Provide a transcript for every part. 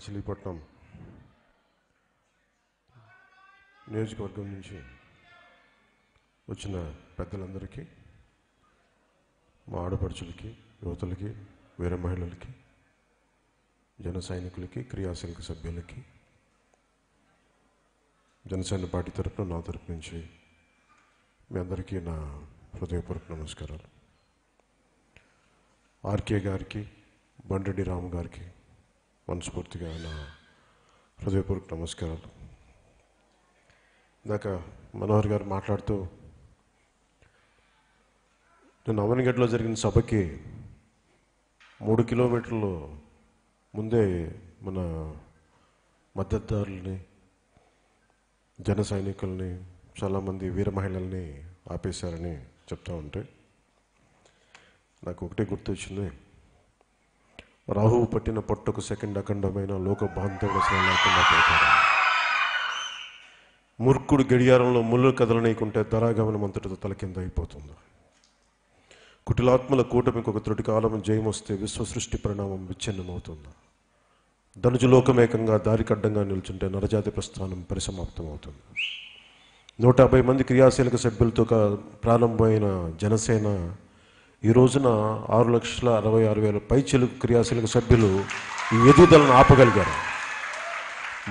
మచిలీపట్నం నియోజకవర్గం నుంచి వచ్చిన పెద్దలందరికీ మా ఆడపడుచులకి యువతలకి వీర మహిళలకి జన సైనికులకి క్రియాశీలక సభ్యులకి జనసేన పార్టీ తరఫున నా తరపు నుంచి మీ అందరికీ నా హృదయపూర్వక నమస్కారాలు ఆర్కే గారికి బండ్రెడ్డి రాము గారికి మనస్ఫూర్తిగా నా హృదయపూర్వక నమస్కారాలు ఇందాక మనోహర్ గారు మాట్లాడుతూ నేను అవనిగడ్లో జరిగిన సభకి మూడు కిలోమీటర్లు ముందే మన మద్దతుదారులని జన సైనికుల్ని చాలామంది వీర మహిళల్ని ఆపేశారని చెప్తా ఉంటే నాకు ఒకటే గుర్తొచ్చింది రాహువు పట్టిన పట్టుకు సెకండ్ అఖండమైన లోక బాంధవుడు పోతాడు మూర్ఖుడు గడియారంలో ముళ్ళు కదలనీయకుంటే ధరాగమనం అంతటితో తలకింద అయిపోతుంది కుటిలాత్మల కూటమికి ఒక త్రుటి కాలం జయం వస్తే విశ్వసృష్టి పరిణామం విచ్ఛిన్నమవుతుంది ధనుజులోకమేకంగా దారికడ్డంగా నిల్చుంటే నరజాతి ప్రస్థానం పరిసమాప్తమవుతుంది నూట యాభై మంది క్రియాశీలక సభ్యులతో ప్రారంభమైన జనసేన ఈ రోజున ఆరు లక్షల అరవై ఆరు వేల పైచలకు క్రియాశీలక సభ్యులు ఈ ఎదుగుదలను ఆపగలిగారు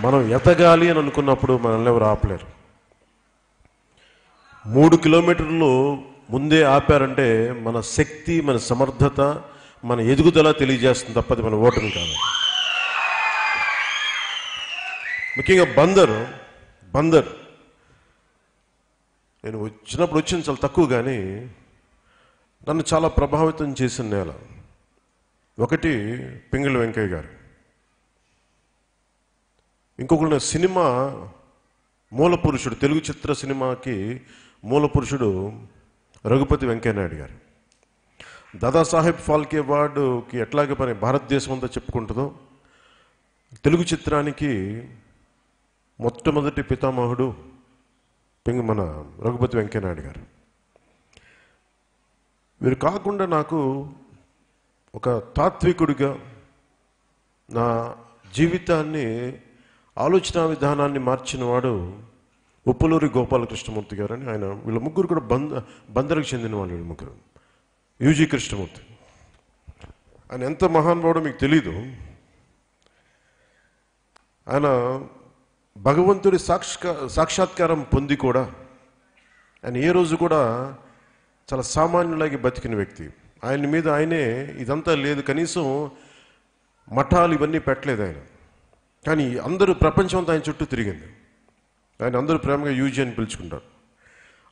మనం ఎతగాలి అని అనుకున్నప్పుడు మనల్ని ఎవరు ఆపలేరు మూడు కిలోమీటర్లు ముందే ఆపారంటే మన శక్తి మన సమర్థత మన ఎదుగుదల తెలియజేస్తుంది తప్పది మన ఓటమి కాదు ముఖ్యంగా బందర్ బందర్ నేను వచ్చినప్పుడు వచ్చింది చాలా తక్కువ కానీ నన్ను చాలా ప్రభావితం చేసిన నేల ఒకటి పింగళి వెంకయ్య గారు ఇంకొకటి సినిమా మూలపురుషుడు తెలుగు చిత్ర సినిమాకి మూలపురుషుడు రఘుపతి వెంకయ్యనాయుడు గారు దాదాసాహెబ్ ఫాల్కే అవార్డుకి ఎట్లాగే పని భారతదేశం అంతా చెప్పుకుంటుందో తెలుగు చిత్రానికి మొట్టమొదటి పితామహుడు పింగ మన రఘుపతి వెంకయ్యనాయుడు గారు వీరు కాకుండా నాకు ఒక తాత్వికుడిగా నా జీవితాన్ని ఆలోచన విధానాన్ని మార్చిన వాడు ఉప్పులూరి గోపాలకృష్ణమూర్తి గారు అని ఆయన వీళ్ళ ముగ్గురు కూడా బంద బందరకు చెందిన వాళ్ళు వీళ్ళ ముగ్గురు యూజీ కృష్ణమూర్తి ఆయన ఎంత మహాన్ మహానుభావుడో మీకు తెలీదు ఆయన భగవంతుడి సాక్ష సాక్షాత్కారం పొంది కూడా ఆయన ఏ రోజు కూడా చాలా సామాన్యులాగి బతికిన వ్యక్తి ఆయన మీద ఆయనే ఇదంతా లేదు కనీసం మఠాలు ఇవన్నీ పెట్టలేదు ఆయన కానీ అందరూ ప్రపంచం ఆయన చుట్టూ తిరిగింది ఆయన అందరూ ప్రేమగా యూజీ అని పిలుచుకుంటారు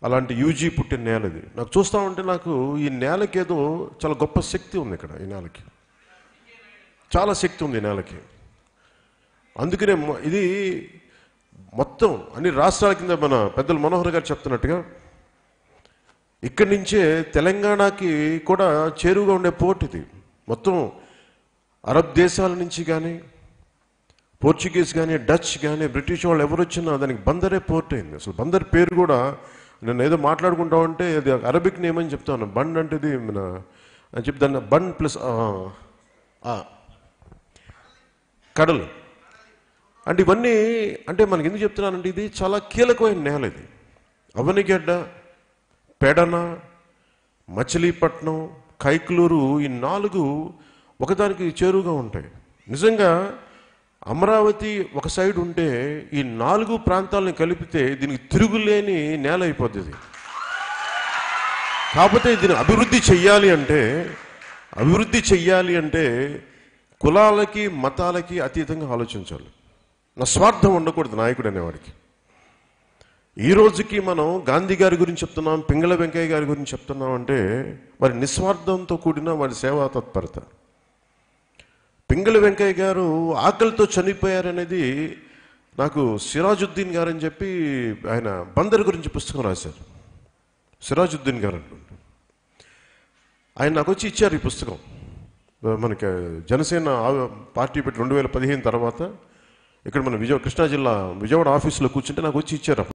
అలాంటి యూజీ పుట్టిన నేల ఇది నాకు చూస్తూ ఉంటే నాకు ఈ నేలకేదో చాలా గొప్ప శక్తి ఉంది ఇక్కడ ఈ నేలకి చాలా శక్తి ఉంది ఈ నేలకి అందుకనే ఇది మొత్తం అన్ని రాష్ట్రాల కింద మన పెద్దలు మనోహర్ గారు చెప్తున్నట్టుగా ఇక్కడి నుంచే తెలంగాణకి కూడా చేరువుగా ఉండే పోర్ట్ ఇది మొత్తం అరబ్ దేశాల నుంచి కానీ పోర్చుగీస్ కానీ డచ్ కానీ బ్రిటిష్ వాళ్ళు ఎవరు వచ్చినా దానికి బందరే పోర్ట్ అయింది అసలు బందర్ పేరు కూడా నేను ఏదో మాట్లాడుకుంటా ఉంటే అది అరబిక్ నేమ్ అని చెప్తాను బండ్ అంటే ఇది మన అని చెప్పి దాన్ని బండ్ ప్లస్ కడలు అంటే ఇవన్నీ అంటే మనకి ఎందుకు చెప్తున్నానంటే ఇది చాలా కీలకమైన నేల ఇది అవనిగడ్డ పెడన మచిలీపట్నం కైక్లూరు ఈ నాలుగు ఒకదానికి చేరువుగా ఉంటాయి నిజంగా అమరావతి ఒక సైడ్ ఉంటే ఈ నాలుగు ప్రాంతాలను కలిపితే దీనికి తిరుగులేని నేల అయిపోతుంది కాకపోతే దీన్ని అభివృద్ధి చెయ్యాలి అంటే అభివృద్ధి చెయ్యాలి అంటే కులాలకి మతాలకి అతీతంగా ఆలోచించాలి నా స్వార్థం ఉండకూడదు నాయకుడు అనేవాడికి ఈ రోజుకి మనం గాంధీ గారి గురించి చెప్తున్నాం పింగళ వెంకయ్య గారి గురించి చెప్తున్నాం అంటే మరి నిస్వార్థంతో కూడిన వారి సేవా తత్పరత పింగళ వెంకయ్య గారు ఆకలితో చనిపోయారనేది నాకు సిరాజుద్దీన్ గారు అని చెప్పి ఆయన బందర్ గురించి పుస్తకం రాశారు సిరాజుద్దీన్ గారు అనుకుంటా ఆయన నాకు వచ్చి ఇచ్చారు ఈ పుస్తకం మనకి జనసేన పార్టీ పెట్టి రెండు వేల పదిహేను తర్వాత ఇక్కడ మన విజయ కృష్ణా జిల్లా విజయవాడ ఆఫీస్లో కూర్చుంటే నాకు వచ్చి ఇచ్చారు